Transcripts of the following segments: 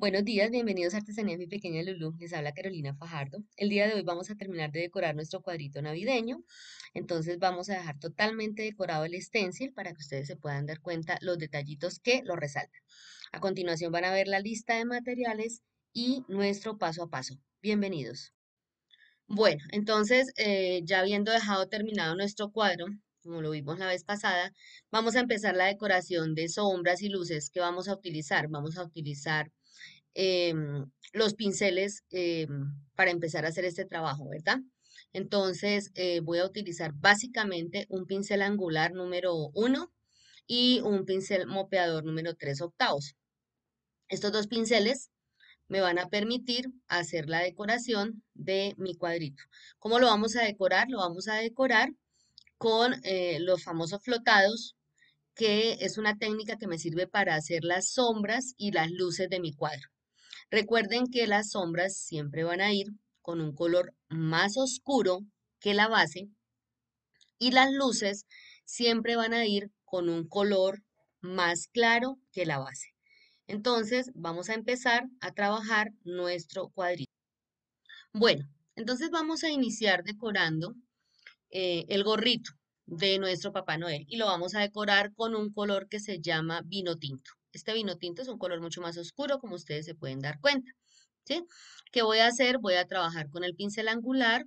Buenos días, bienvenidos a Artesanía Mi Pequeña Lulú. Les habla Carolina Fajardo. El día de hoy vamos a terminar de decorar nuestro cuadrito navideño. Entonces vamos a dejar totalmente decorado el stencil para que ustedes se puedan dar cuenta los detallitos que lo resaltan. A continuación van a ver la lista de materiales y nuestro paso a paso. Bienvenidos. Bueno, entonces eh, ya habiendo dejado terminado nuestro cuadro, como lo vimos la vez pasada, vamos a empezar la decoración de sombras y luces que vamos a utilizar. Vamos a utilizar Em, los pinceles em, para empezar a hacer este trabajo, ¿verdad? Entonces eh, voy a utilizar básicamente un pincel angular número 1 y un pincel mopeador número 3 octavos. Estos dos pinceles me van a permitir hacer la decoración de mi cuadrito. ¿Cómo lo vamos a decorar? Lo vamos a decorar con eh, los famosos flotados, que es una técnica que me sirve para hacer las sombras y las luces de mi cuadro. Recuerden que las sombras siempre van a ir con un color más oscuro que la base y las luces siempre van a ir con un color más claro que la base. Entonces vamos a empezar a trabajar nuestro cuadrito. Bueno, entonces vamos a iniciar decorando eh, el gorrito de nuestro Papá Noel y lo vamos a decorar con un color que se llama vino tinto. Este vino tinto es un color mucho más oscuro, como ustedes se pueden dar cuenta. ¿sí? ¿Qué voy a hacer? Voy a trabajar con el pincel angular.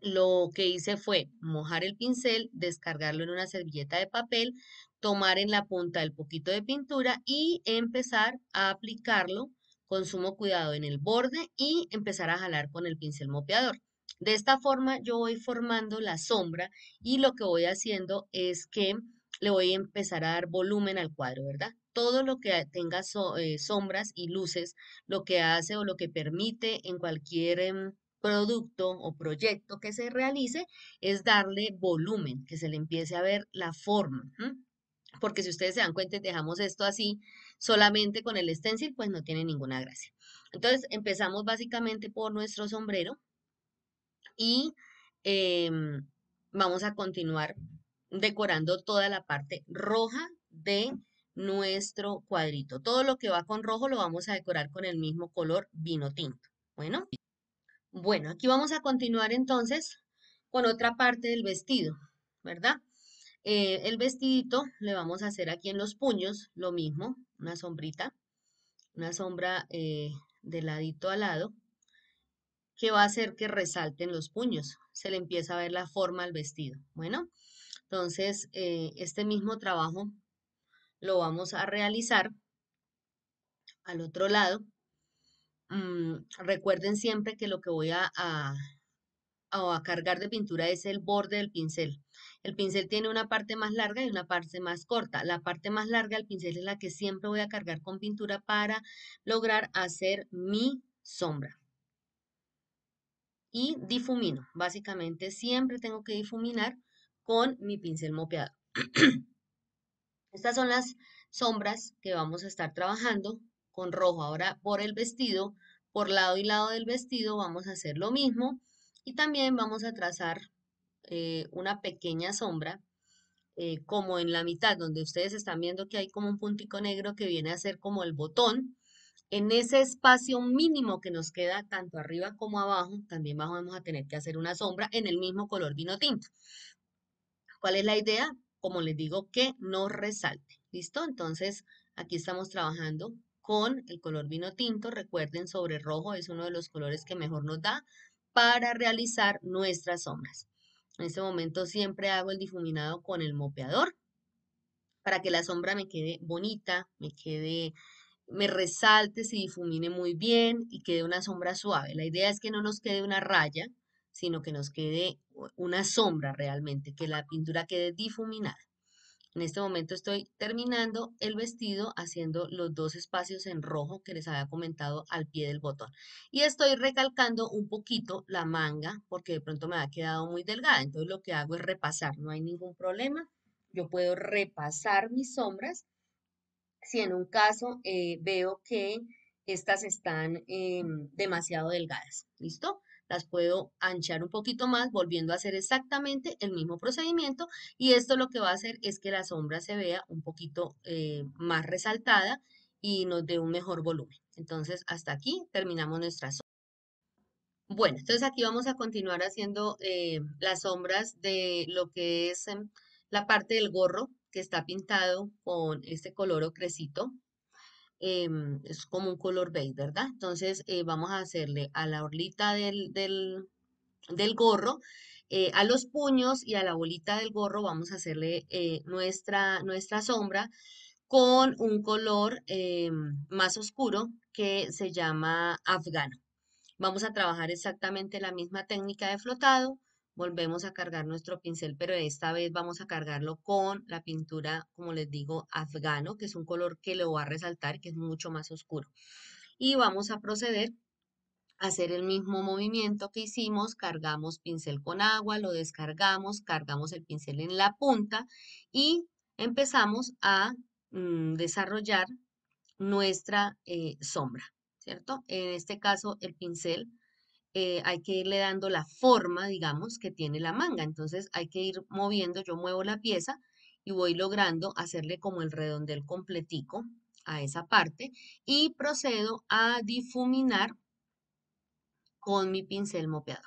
Lo que hice fue mojar el pincel, descargarlo en una servilleta de papel, tomar en la punta el poquito de pintura y empezar a aplicarlo con sumo cuidado en el borde y empezar a jalar con el pincel mopeador. De esta forma yo voy formando la sombra y lo que voy haciendo es que le voy a empezar a dar volumen al cuadro, ¿verdad? Todo lo que tenga eh, sombras y luces, lo que hace o lo que permite en cualquier em, producto o proyecto que se realice es darle volumen, que se le empiece a ver la forma. Porque si ustedes se dan cuenta, dejamos esto así solamente con el stencil, pues no tiene ninguna gracia. Entonces empezamos básicamente por nuestro sombrero y em, vamos a continuar decorando toda la parte roja de nuestro cuadrito. Todo lo que va con rojo lo vamos a decorar con el mismo color vino tinto. Bueno, bueno aquí vamos a continuar entonces con otra parte del vestido, ¿verdad? Eh, el vestidito le vamos a hacer aquí en los puños lo mismo, una sombrita, una sombra eh, de ladito a lado, que va a hacer que resalten los puños. Se le empieza a ver la forma al vestido. Bueno, entonces, eh, este mismo trabajo lo vamos a realizar al otro lado. Mm, recuerden siempre que lo que voy a, a, a cargar de pintura es el borde del pincel. El pincel tiene una parte más larga y una parte más corta. La parte más larga del pincel es la que siempre voy a cargar con pintura para lograr hacer mi sombra. Y difumino. Básicamente siempre tengo que difuminar con mi pincel mopeado. Estas son las sombras que vamos a estar trabajando con rojo. Ahora por el vestido, por lado y lado del vestido vamos a hacer lo mismo y también vamos a trazar eh, una pequeña sombra eh, como en la mitad donde ustedes están viendo que hay como un puntico negro que viene a ser como el botón. En ese espacio mínimo que nos queda tanto arriba como abajo, también vamos a tener que hacer una sombra en el mismo color vino tinto. ¿Cuál es la idea? Como les digo, que no resalte. ¿Listo? Entonces, aquí estamos trabajando con el color vino tinto. Recuerden, sobre rojo es uno de los colores que mejor nos da para realizar nuestras sombras. En este momento siempre hago el difuminado con el mopeador para que la sombra me quede bonita, me quede me resalte, se difumine muy bien y quede una sombra suave. La idea es que no nos quede una raya, sino que nos quede una sombra realmente, que la pintura quede difuminada. En este momento estoy terminando el vestido haciendo los dos espacios en rojo que les había comentado al pie del botón. Y estoy recalcando un poquito la manga porque de pronto me ha quedado muy delgada. Entonces lo que hago es repasar, no hay ningún problema. Yo puedo repasar mis sombras. Si en un caso eh, veo que estas están em, demasiado delgadas, ¿listo? las puedo anchar un poquito más volviendo a hacer exactamente el mismo procedimiento y esto lo que va a hacer es que la sombra se vea un poquito eh, más resaltada y nos dé un mejor volumen. Entonces hasta aquí terminamos nuestra sombra. Bueno, entonces aquí vamos a continuar haciendo eh, las sombras de lo que es em, la parte del gorro que está pintado con este color ocrecito Em, es como un color beige, ¿verdad? Entonces eh, vamos a hacerle a la orlita del, gorro, eh, a los puños y a la bolita del gorro vamos a hacerle eh, nuestra, nuestra sombra con un color em, más oscuro que se llama afgano. Vamos a trabajar exactamente la misma técnica de flotado, volvemos a cargar nuestro pincel, pero esta vez vamos a cargarlo con la pintura, como les digo, afgano, que es un color que lo va a resaltar, que es mucho más oscuro. Y vamos a proceder a hacer el mismo movimiento que hicimos, cargamos pincel con agua, lo descargamos, cargamos el pincel en la punta y empezamos a mm, desarrollar nuestra eh, sombra, ¿cierto? En este caso el pincel eh, hay que irle dando la forma, digamos, que tiene la manga. Entonces hay que ir moviendo, yo muevo la pieza y voy logrando hacerle como el redondel completico a esa parte y procedo a difuminar con mi pincel mopeador.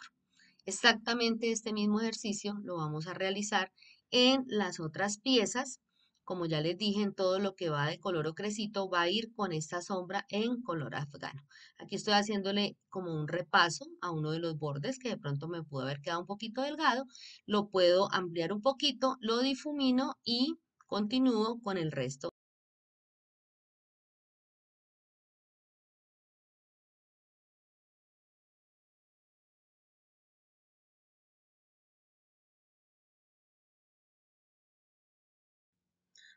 Exactamente este mismo ejercicio lo vamos a realizar en las otras piezas como ya les dije, en todo lo que va de color ocrecito va a ir con esta sombra en color afgano. Aquí estoy haciéndole como un repaso a uno de los bordes que de pronto me pudo haber quedado un poquito delgado. Lo puedo ampliar un poquito, lo difumino y continúo con el resto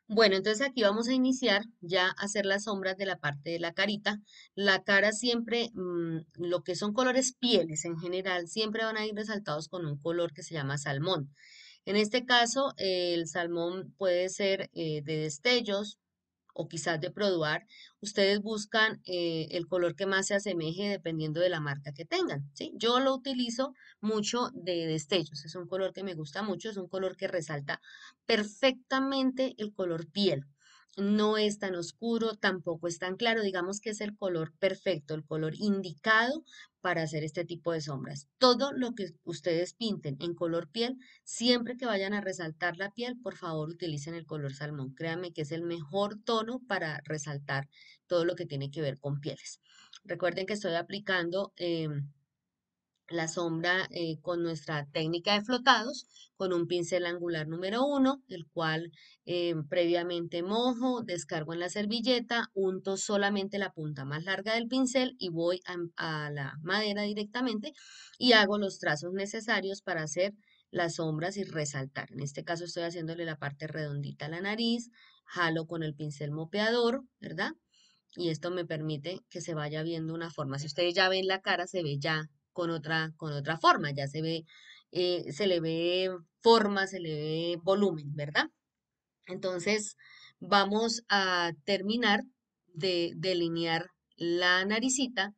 Bueno, entonces aquí vamos a iniciar ya a hacer las sombras de la parte de la carita. La cara siempre, mm, lo que son colores pieles en general, siempre van a ir resaltados con un color que se llama salmón. En este caso, el salmón puede ser eh, de destellos, o quizás de Produar, ustedes buscan eh, el color que más se asemeje dependiendo de la marca que tengan. Yo lo utilizo mucho de destellos, es un color que me gusta mucho, es un color que resalta perfectamente el color piel no es tan oscuro, tampoco es tan claro, digamos que es el color perfecto, el color indicado para hacer este tipo de sombras. Todo lo que ustedes pinten en color piel, siempre que vayan a resaltar la piel, por favor utilicen el color salmón. Créanme que es el mejor tono para resaltar todo lo que tiene que ver con pieles. Recuerden que estoy aplicando... Em, la sombra eh, con nuestra técnica de flotados, con un pincel angular número uno el cual eh, previamente mojo, descargo en la servilleta, unto solamente la punta más larga del pincel y voy a, a la madera directamente y hago los trazos necesarios para hacer las sombras y resaltar. En este caso estoy haciéndole la parte redondita a la nariz, jalo con el pincel mopeador, ¿verdad? Y esto me permite que se vaya viendo una forma. Si ustedes ya ven la cara, se ve ya con otra, con otra forma, ya se ve, eh, se le ve forma, se le ve volumen, ¿verdad? Entonces vamos a terminar de delinear la naricita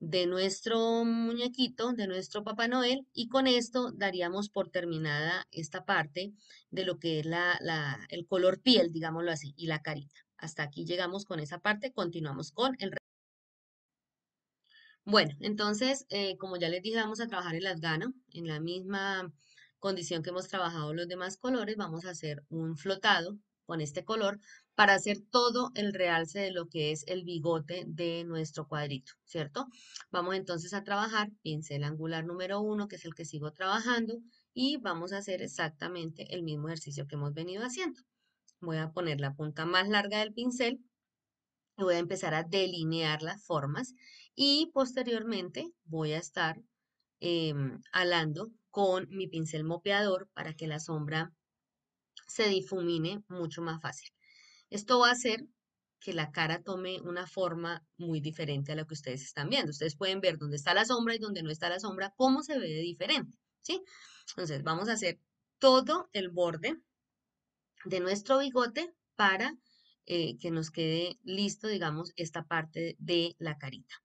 de nuestro muñequito, de nuestro Papá Noel, y con esto daríamos por terminada esta parte de lo que es la, la, el color piel, digámoslo así, y la carita. Hasta aquí llegamos con esa parte, continuamos con el bueno, entonces, eh, como ya les dije, vamos a trabajar el afgano en la misma condición que hemos trabajado los demás colores. Vamos a hacer un flotado con este color para hacer todo el realce de lo que es el bigote de nuestro cuadrito, ¿cierto? Vamos entonces a trabajar pincel angular número uno, que es el que sigo trabajando, y vamos a hacer exactamente el mismo ejercicio que hemos venido haciendo. Voy a poner la punta más larga del pincel y voy a empezar a delinear las formas y posteriormente voy a estar em, alando con mi pincel mopeador para que la sombra se difumine mucho más fácil. Esto va a hacer que la cara tome una forma muy diferente a la que ustedes están viendo. Ustedes pueden ver dónde está la sombra y dónde no está la sombra, cómo se ve diferente, ¿sí? Entonces, vamos a hacer todo el borde de nuestro bigote para eh, que nos quede listo, digamos, esta parte de la carita.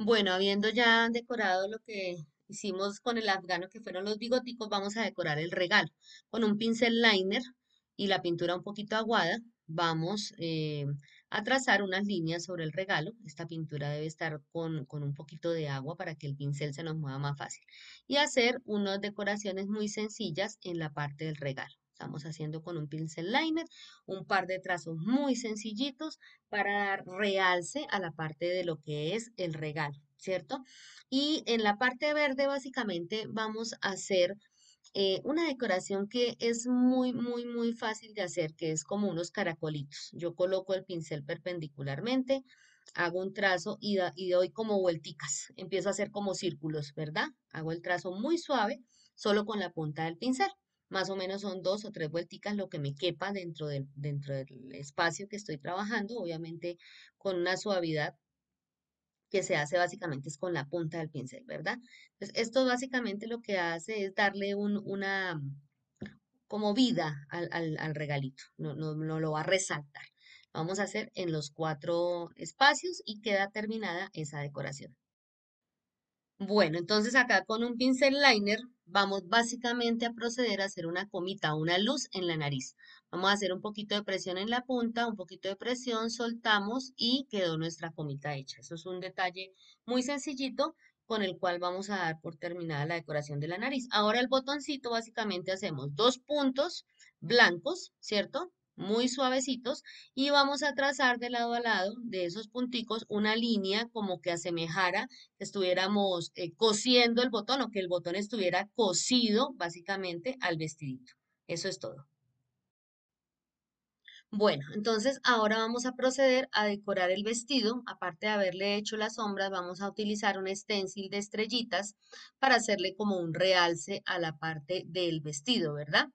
Bueno, habiendo ya decorado lo que hicimos con el afgano, que fueron los bigoticos, vamos a decorar el regalo. Con un pincel liner y la pintura un poquito aguada, vamos eh, a trazar unas líneas sobre el regalo. Esta pintura debe estar con, con, un poquito de agua para que el pincel se nos mueva más fácil. Y hacer unas decoraciones muy sencillas en la parte del regalo estamos haciendo con un pincel liner, un par de trazos muy sencillitos para dar realce a la parte de lo que es el regalo, ¿cierto? Y en la parte verde básicamente vamos a hacer eh, una decoración que es muy, muy, muy fácil de hacer, que es como unos caracolitos. Yo coloco el pincel perpendicularmente, hago un trazo y, y doy como vuelticas. Empiezo a hacer como círculos, ¿verdad? Hago el trazo muy suave, solo con la punta del pincel. Más o menos son dos o tres vuelticas lo que me quepa dentro del, dentro del espacio que estoy trabajando, obviamente con una suavidad que se hace básicamente es con la punta del pincel, ¿verdad? Entonces, esto básicamente lo que hace es darle un, una, como vida al, al, regalito, no, no, lo va a resaltar. Vamos a hacer en los cuatro espacios y queda terminada esa decoración. Bueno, entonces acá con un pincel liner vamos básicamente a proceder a hacer una comita, una luz en la nariz. Vamos a hacer un poquito de presión en la punta, un poquito de presión, soltamos y quedó nuestra comita hecha. Eso es un detalle muy sencillito con el cual vamos a dar por terminada la decoración de la nariz. Ahora el botoncito básicamente hacemos dos puntos blancos, ¿cierto? muy suavecitos y vamos a trazar de lado a lado de esos punticos una línea como que asemejara que estuviéramos eh, cosiendo el botón o que el botón estuviera cosido básicamente al vestidito. Eso es todo. Bueno, entonces ahora vamos a proceder a decorar el vestido. Aparte de haberle hecho las sombras, vamos a utilizar un stencil de estrellitas para hacerle como un realce a la parte del vestido, ¿verdad?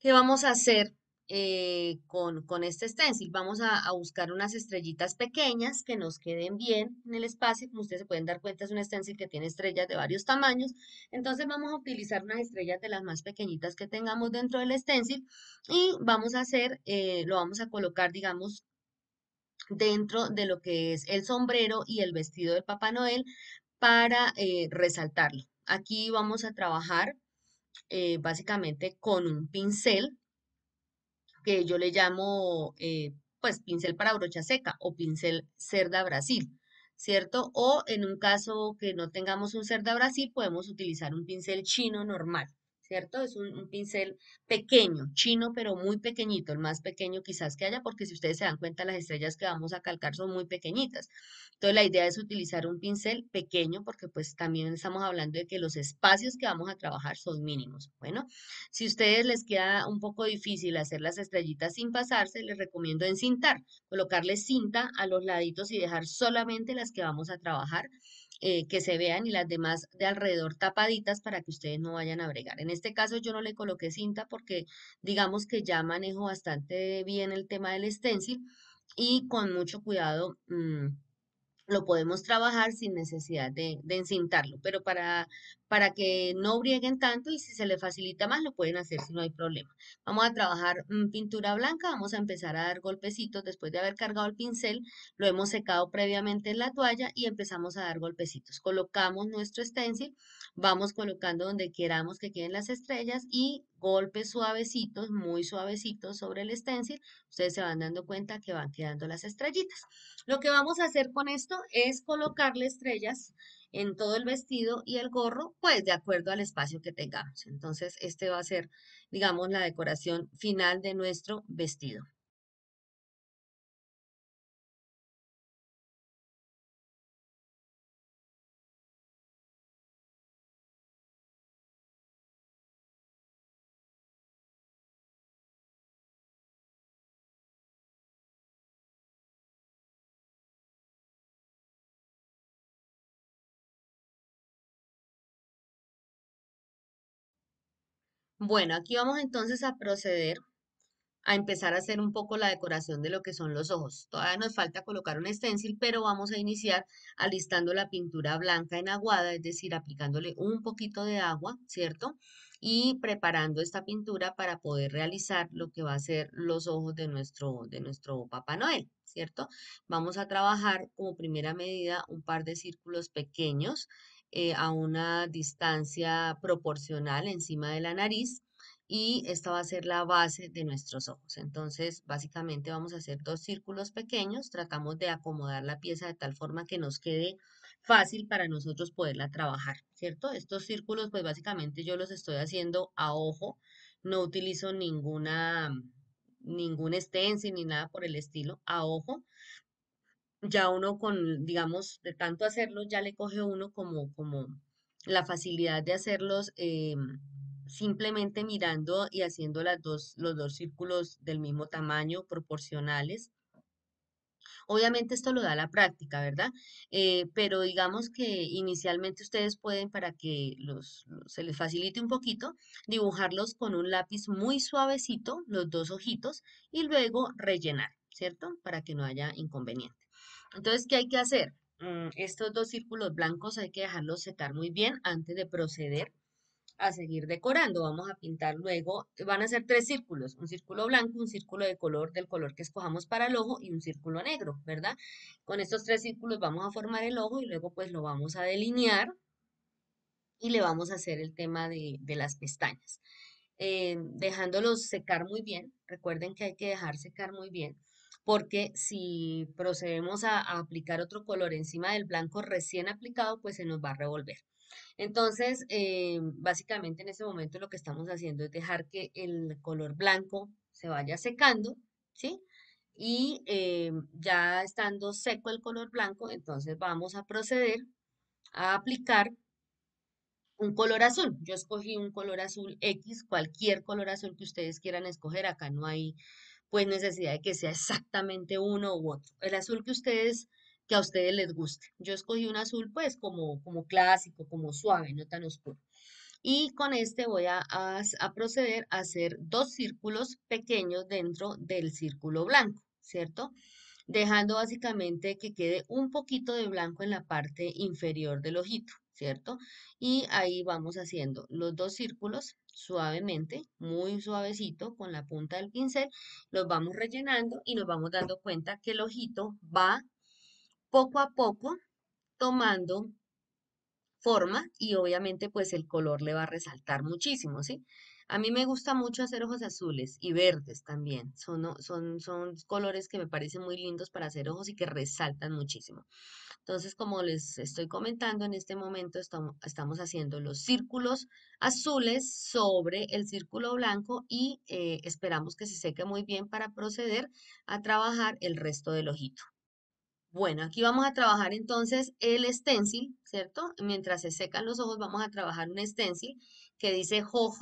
¿Qué vamos a hacer? Eh, con, este stencil. Vamos a, buscar unas estrellitas pequeñas que nos queden bien en el espacio. Como ustedes se pueden dar cuenta, es un stencil que tiene estrellas de varios tamaños. Entonces vamos a utilizar unas estrellas de las más pequeñitas que tengamos dentro del stencil y vamos a hacer, eh, lo vamos a colocar, digamos, dentro de lo que es el sombrero y el vestido de Papá Noel para eh, resaltarlo. Aquí vamos a trabajar básicamente con un pincel que yo le llamo eh, pues pincel para brocha seca o pincel cerda Brasil, ¿cierto? O en un caso que no tengamos un cerda Brasil, podemos utilizar un pincel chino normal. ¿cierto? Es un, pincel pequeño, chino, pero muy pequeñito, el más pequeño quizás que haya, porque si ustedes se dan cuenta, las estrellas que vamos a calcar son muy pequeñitas. Entonces la idea es utilizar un pincel pequeño, porque pues también estamos hablando de que los espacios que vamos a trabajar son mínimos. Bueno, si a ustedes les queda un poco difícil hacer las estrellitas sin pasarse, les recomiendo encintar, colocarle cinta a los laditos y dejar solamente las que vamos a trabajar eh, que se vean y las demás de alrededor tapaditas para que ustedes no vayan a bregar. En este caso yo no le coloqué cinta porque digamos que ya manejo bastante bien el tema del stencil y con mucho cuidado mm, lo podemos trabajar sin necesidad de, encintarlo, pero para, para que no brieguen tanto y si se le facilita más, lo pueden hacer si no hay problema. Vamos a trabajar mm, pintura blanca, vamos a empezar a dar golpecitos después de haber cargado el pincel, lo hemos secado previamente en la toalla y empezamos a dar golpecitos. Colocamos nuestro stencil vamos colocando donde queramos que queden las estrellas y golpes suavecitos, muy suavecitos sobre el stencil, ustedes se van dando cuenta que van quedando las estrellitas. Lo que vamos a hacer con esto es colocarle estrellas en todo el vestido y el gorro, pues de acuerdo al espacio que tengamos. Entonces, este va a ser, digamos, la decoración final de nuestro vestido. Bueno, aquí vamos entonces a proceder a empezar a hacer un poco la decoración de lo que son los ojos. Todavía nos falta colocar un stencil, pero vamos a iniciar alistando la pintura blanca en aguada, es decir, aplicándole un poquito de agua, ¿cierto? Y preparando esta pintura para poder realizar lo que va a ser los ojos de nuestro, de nuestro Papá Noel, ¿cierto? Vamos a trabajar como primera medida un par de círculos pequeños eh, a una distancia proporcional encima de la nariz y esta va a ser la base de nuestros ojos. Entonces, básicamente vamos a hacer dos círculos pequeños, tratamos de acomodar la pieza de tal forma que nos quede fácil para nosotros poderla trabajar, ¿cierto? Estos círculos, pues básicamente yo los estoy haciendo a ojo, no utilizo ninguna, ningún stencil ni nada por el estilo, a ojo, ya uno con, digamos, de tanto hacerlo, ya le coge uno como, como la facilidad de hacerlos eh, simplemente mirando y haciendo las dos, los dos círculos del mismo tamaño, proporcionales. Obviamente esto lo da la práctica, ¿verdad? Eh, pero digamos que inicialmente ustedes pueden, para que los, se les facilite un poquito, dibujarlos con un lápiz muy suavecito, los dos ojitos, y luego rellenar, ¿cierto? Para que no haya inconveniente. Entonces, ¿qué hay que hacer? Mm, estos dos círculos blancos hay que dejarlos secar muy bien antes de proceder a seguir decorando. Vamos a pintar luego, van a ser tres círculos, un círculo blanco, un círculo de color, del color que escojamos para el ojo y un círculo negro, ¿verdad? Con estos tres círculos vamos a formar el ojo y luego pues lo vamos a delinear y le vamos a hacer el tema de, las pestañas. Eh, dejándolos secar muy bien, recuerden que hay que dejar secar muy bien porque si procedemos a, aplicar otro color encima del blanco recién aplicado, pues se nos va a revolver. Entonces, eh, básicamente en este momento lo que estamos haciendo es dejar que el color blanco se vaya secando, ¿sí? Y eh, ya estando seco el color blanco, entonces vamos a proceder a aplicar un color azul. Yo escogí un color azul X, cualquier color azul que ustedes quieran escoger. Acá no hay pues necesidad de que sea exactamente uno u otro. El azul que ustedes que a ustedes les guste. Yo escogí un azul pues como, como clásico, como suave, no tan oscuro. Y con este voy a, a proceder a hacer dos círculos pequeños dentro del círculo blanco, ¿cierto? Dejando básicamente que quede un poquito de blanco en la parte inferior del ojito. ¿cierto? Y ahí vamos haciendo los dos círculos suavemente, muy suavecito con la punta del pincel, los vamos rellenando y nos vamos dando cuenta que el ojito va poco a poco tomando forma y obviamente pues el color le va a resaltar muchísimo, ¿sí? A mí me gusta mucho hacer ojos azules y verdes también. Son, son, son colores que me parecen muy lindos para hacer ojos y que resaltan muchísimo. Entonces, como les estoy comentando, en este momento estamos, haciendo los círculos azules sobre el círculo blanco y eh, esperamos que se seque muy bien para proceder a trabajar el resto del ojito. Bueno, aquí vamos a trabajar entonces el stencil, ¿cierto? Mientras se secan los ojos vamos a trabajar un stencil que dice jo,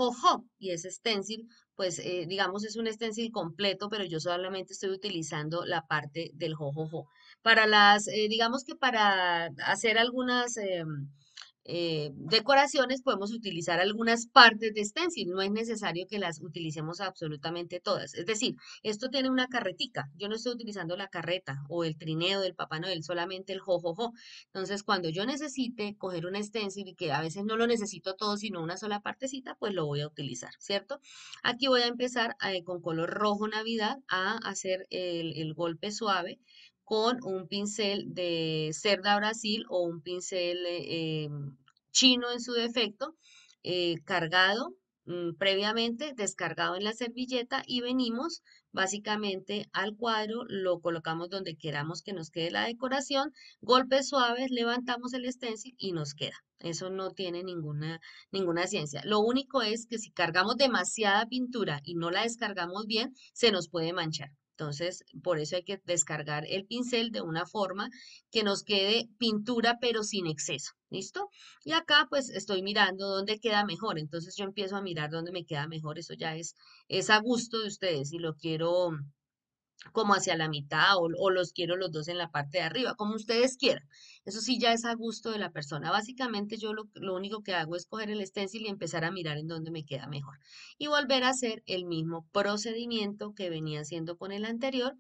y ese stencil, pues eh, digamos es un stencil completo, pero yo solamente estoy utilizando la parte del jo, Para las, eh, digamos que para hacer algunas... Em, eh, decoraciones podemos utilizar algunas partes de stencil, no es necesario que las utilicemos absolutamente todas. Es decir, esto tiene una carretica, yo no estoy utilizando la carreta o el trineo del Papá Noel, solamente el jojojo. Entonces, cuando yo necesite coger un stencil y que a veces no lo necesito todo, sino una sola partecita, pues lo voy a utilizar, ¿cierto? Aquí voy a empezar eh, con color rojo navidad a hacer el golpe suave con un pincel de cerda Brasil o un pincel eh, em, chino en su defecto, eh, cargado mm, previamente, descargado en la servilleta y venimos básicamente al cuadro, lo colocamos donde queramos que nos quede la decoración, golpes suaves, levantamos el stencil y nos queda. Eso no tiene ninguna, ninguna ciencia. Lo único es que si cargamos demasiada pintura y no la descargamos bien, se nos puede manchar. Entonces, por eso hay que descargar el pincel de una forma que nos quede pintura, pero sin exceso. ¿Listo? Y acá pues estoy mirando dónde queda mejor. Entonces yo empiezo a mirar dónde me queda mejor. Eso ya es, es a gusto de ustedes. y lo quiero como hacia la mitad o, los quiero los dos en la parte de arriba, como ustedes quieran. Eso sí ya es a gusto de la persona. Básicamente yo lo, único que hago es coger el stencil y empezar a mirar en dónde me queda mejor y volver a hacer el mismo procedimiento que venía haciendo con el anterior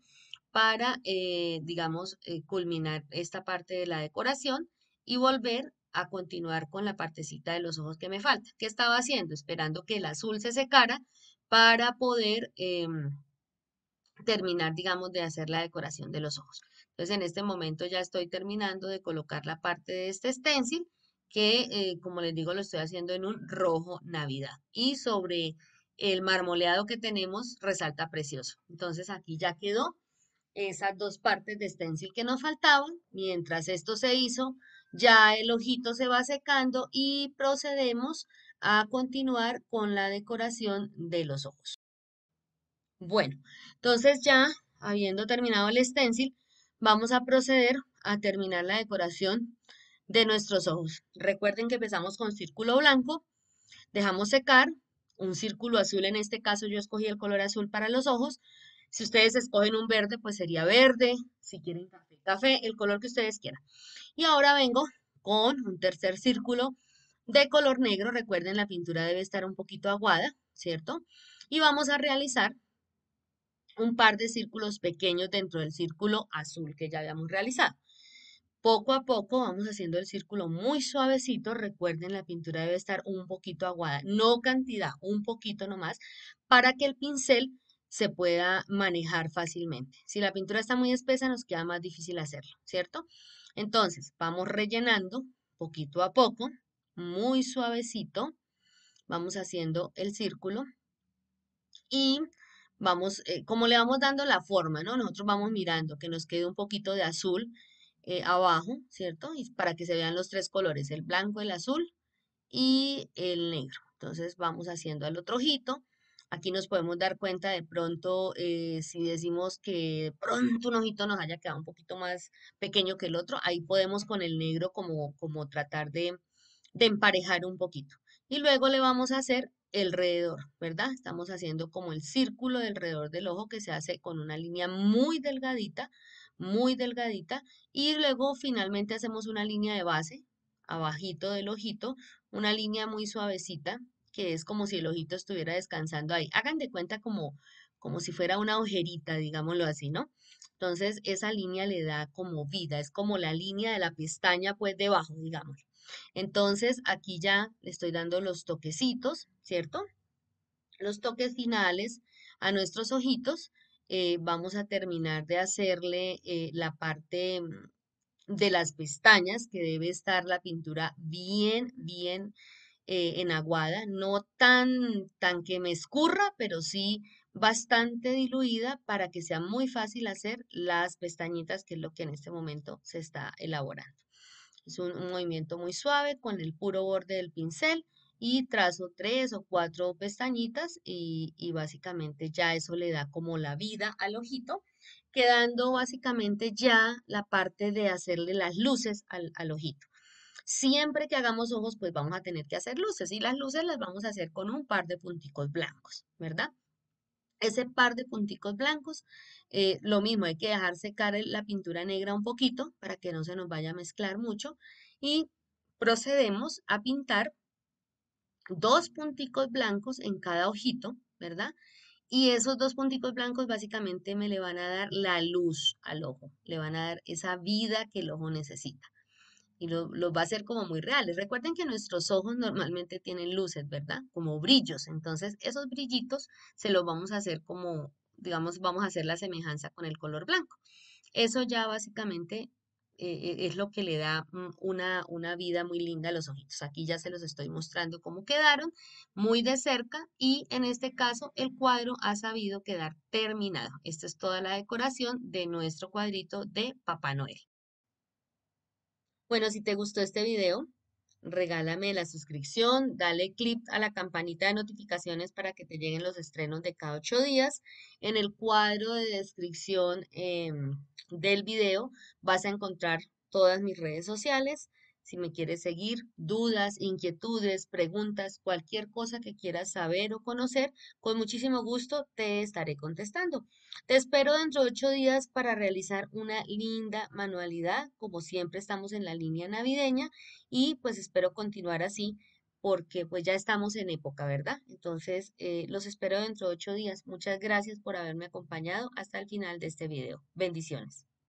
para, eh, digamos, eh, culminar esta parte de la decoración y volver a continuar con la partecita de los ojos que me falta. ¿Qué estaba haciendo? Esperando que el azul se secara para poder... Em, terminar, digamos, de hacer la decoración de los ojos. Entonces, en este momento ya estoy terminando de colocar la parte de este stencil, que, eh, como les digo, lo estoy haciendo en un rojo navidad. Y sobre el marmoleado que tenemos, resalta precioso. Entonces, aquí ya quedó esas dos partes de stencil que nos faltaban. Mientras esto se hizo, ya el ojito se va secando y procedemos a continuar con la decoración de los ojos. Bueno, entonces ya habiendo terminado el stencil, vamos a proceder a terminar la decoración de nuestros ojos. Recuerden que empezamos con círculo blanco, dejamos secar, un círculo azul, en este caso yo escogí el color azul para los ojos. Si ustedes escogen un verde, pues sería verde, si quieren café, café, el color que ustedes quieran. Y ahora vengo con un tercer círculo de color negro, recuerden la pintura debe estar un poquito aguada, ¿cierto? Y vamos a realizar un par de círculos pequeños dentro del círculo azul que ya habíamos realizado. Poco a poco vamos haciendo el círculo muy suavecito. Recuerden, la pintura debe estar un poquito aguada, no cantidad, un poquito nomás, para que el pincel se pueda manejar fácilmente. Si la pintura está muy espesa, nos queda más difícil hacerlo, ¿cierto? Entonces, vamos rellenando poquito a poco, muy suavecito. Vamos haciendo el círculo. Y vamos, eh, como le vamos dando la forma, ¿no? Nosotros vamos mirando que nos quede un poquito de azul eh, abajo, ¿cierto? Y para que se vean los tres colores, el blanco, el azul y el negro. Entonces vamos haciendo al otro ojito. Aquí nos podemos dar cuenta de pronto, eh, si decimos que pronto un ojito nos haya quedado un poquito más pequeño que el otro, ahí podemos con el negro como, como tratar de, de emparejar un poquito. Y luego le vamos a hacer alrededor, ¿verdad? Estamos haciendo como el círculo de alrededor del ojo que se hace con una línea muy delgadita, muy delgadita, y luego finalmente hacemos una línea de base, abajito del ojito, una línea muy suavecita, que es como si el ojito estuviera descansando ahí. Hagan de cuenta como, como si fuera una ojerita, digámoslo así, ¿no? Entonces esa línea le da como vida, es como la línea de la pestaña pues debajo, digámoslo. Entonces, aquí ya le estoy dando los toquecitos, ¿cierto? Los toques finales a nuestros ojitos. Eh, vamos a terminar de hacerle eh, la parte de las pestañas, que debe estar la pintura bien, bien eh, enaguada, no tan, tan que me escurra, pero sí bastante diluida para que sea muy fácil hacer las pestañitas, que es lo que en este momento se está elaborando. Es un, movimiento muy suave con el puro borde del pincel y trazo tres o cuatro pestañitas y, básicamente ya eso le da como la vida al ojito, quedando básicamente ya la parte de hacerle las luces al, al ojito. Siempre que hagamos ojos, pues vamos a tener que hacer luces y las luces las vamos a hacer con un par de punticos blancos, ¿verdad? ese par de punticos blancos. Eh, lo mismo, hay que dejar secar la pintura negra un poquito para que no se nos vaya a mezclar mucho. Y procedemos a pintar dos punticos blancos en cada ojito, ¿verdad? Y esos dos punticos blancos básicamente me le van a dar la luz al ojo, le van a dar esa vida que el ojo necesita y los va a hacer como muy reales. Recuerden que nuestros ojos normalmente tienen luces, ¿verdad? Como brillos. Entonces, esos brillitos se los vamos a hacer como, digamos, vamos a hacer la semejanza con el color blanco. Eso ya básicamente eh, e, es lo que le da una, una vida muy linda a los ojitos. Aquí ya se los estoy mostrando cómo quedaron, muy de cerca, y en este caso el cuadro ha sabido quedar terminado. Esta es toda la decoración de nuestro cuadrito de Papá Noel. Bueno, si te gustó este video, regálame la suscripción, dale click a la campanita de notificaciones para que te lleguen los estrenos de cada ocho días. En el cuadro de descripción em, del video vas a encontrar todas mis redes sociales si me quieres seguir, dudas, inquietudes, preguntas, cualquier cosa que quieras saber o conocer, con muchísimo gusto te estaré contestando. Te espero dentro de ocho días para realizar una linda manualidad. Como siempre estamos en la línea navideña y pues espero continuar así porque pues ya estamos en época, ¿verdad? Entonces, eh, los espero dentro de ocho días. Muchas gracias por haberme acompañado hasta el final de este video. Bendiciones.